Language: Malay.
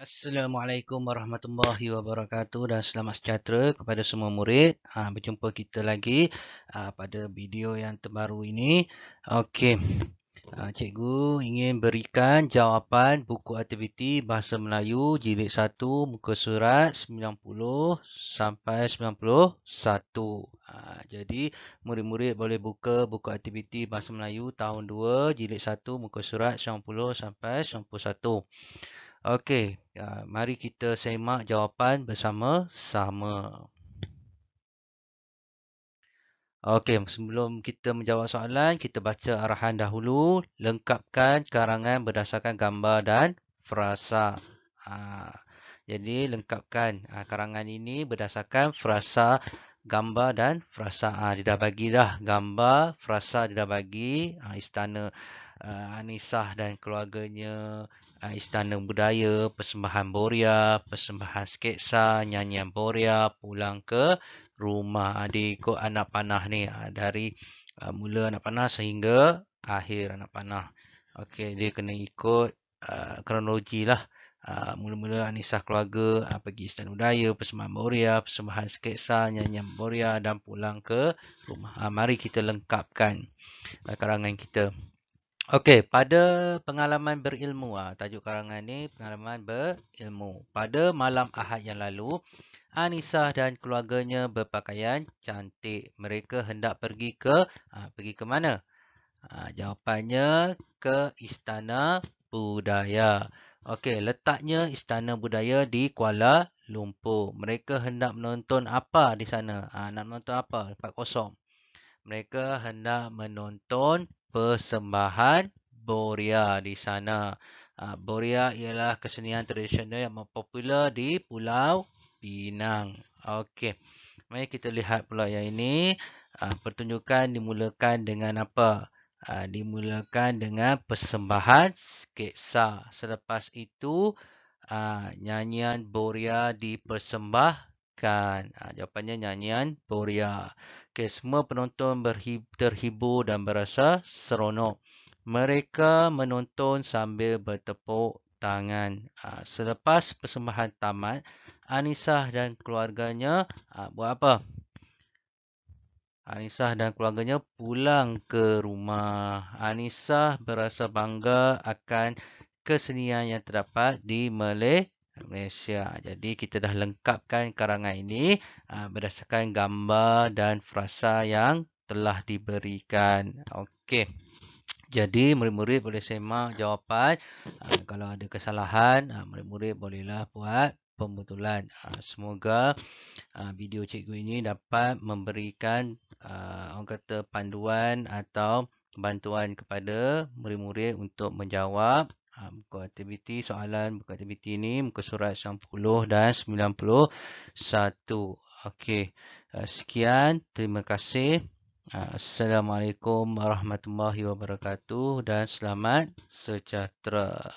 Assalamualaikum warahmatullahi wabarakatuh dan selamat sejahtera kepada semua murid. Ha, berjumpa kita lagi ha, pada video yang terbaru ini. Okey, ha, cikgu ingin berikan jawapan buku aktiviti Bahasa Melayu jilid 1 muka surat 90 sampai 91. Ha, jadi, murid-murid boleh buka buku aktiviti Bahasa Melayu tahun 2 jilid 1 muka surat 90 sampai 91. Okey, ya, mari kita semak jawapan bersama-sama. Okey, sebelum kita menjawab soalan, kita baca arahan dahulu. Lengkapkan karangan berdasarkan gambar dan frasa. Ha, jadi, lengkapkan ha, karangan ini berdasarkan frasa gambar dan frasa. Ha, dia dah bagi dah gambar, frasa dia dah bagi. Ha, istana uh, Anisah dan keluarganya uh, istana budaya, persembahan Boria, persembahan sketsa, nyanyian Boria, pulang ke rumah adik ikut anak panah ni uh, dari uh, mula anak panah sehingga akhir anak panah. Okey, dia kena ikut uh, kronologi lah. Uh, mula-mula Anissa keluarga uh, pergi istana budaya, persembahan Boria, persembahan sketsa, nyanyian Boria dan pulang ke rumah. Uh, mari kita lengkapkan uh, karangan kita. Okey, pada pengalaman berilmu, ah, tajuk karangan ini pengalaman berilmu. Pada malam Ahad yang lalu, Anisah dan keluarganya berpakaian cantik. Mereka hendak pergi ke ah, pergi ke mana? Ah, jawapannya ke Istana Budaya. Okey, letaknya Istana Budaya di Kuala Lumpur. Mereka hendak menonton apa di sana? nak menonton apa? Tempat kosong. Mereka hendak menonton persembahan Boria di sana. Ha, Boria ialah kesenian tradisional yang popular di Pulau Pinang. Okey, mari kita lihat pula yang ini. Ha, pertunjukan dimulakan dengan apa? Ha, dimulakan dengan persembahan sketsa. Selepas itu, nyanyian Boria dipersembahkan dinyanyikan. Ha, jawapannya nyanyian Poria. Okay, semua penonton terhibur dan berasa seronok. Mereka menonton sambil bertepuk tangan. Ha, selepas persembahan tamat, Anisah dan keluarganya ha, buat apa? Anisah dan keluarganya pulang ke rumah. Anisah berasa bangga akan kesenian yang terdapat di Malaysia. Malaysia. Jadi kita dah lengkapkan karangan ini ah, berdasarkan gambar dan frasa yang telah diberikan. Okey. Jadi murid-murid boleh semak jawapan. Ah, kalau ada kesalahan, ah, murid-murid bolehlah buat pembetulan. Semoga video cikgu ini dapat memberikan orang kata panduan atau bantuan kepada murid-murid untuk menjawab Ha, buku aktiviti soalan buku aktiviti ini muka surat 90 dan 91. Okey. Sekian. Terima kasih. Assalamualaikum warahmatullahi wabarakatuh dan selamat sejahtera.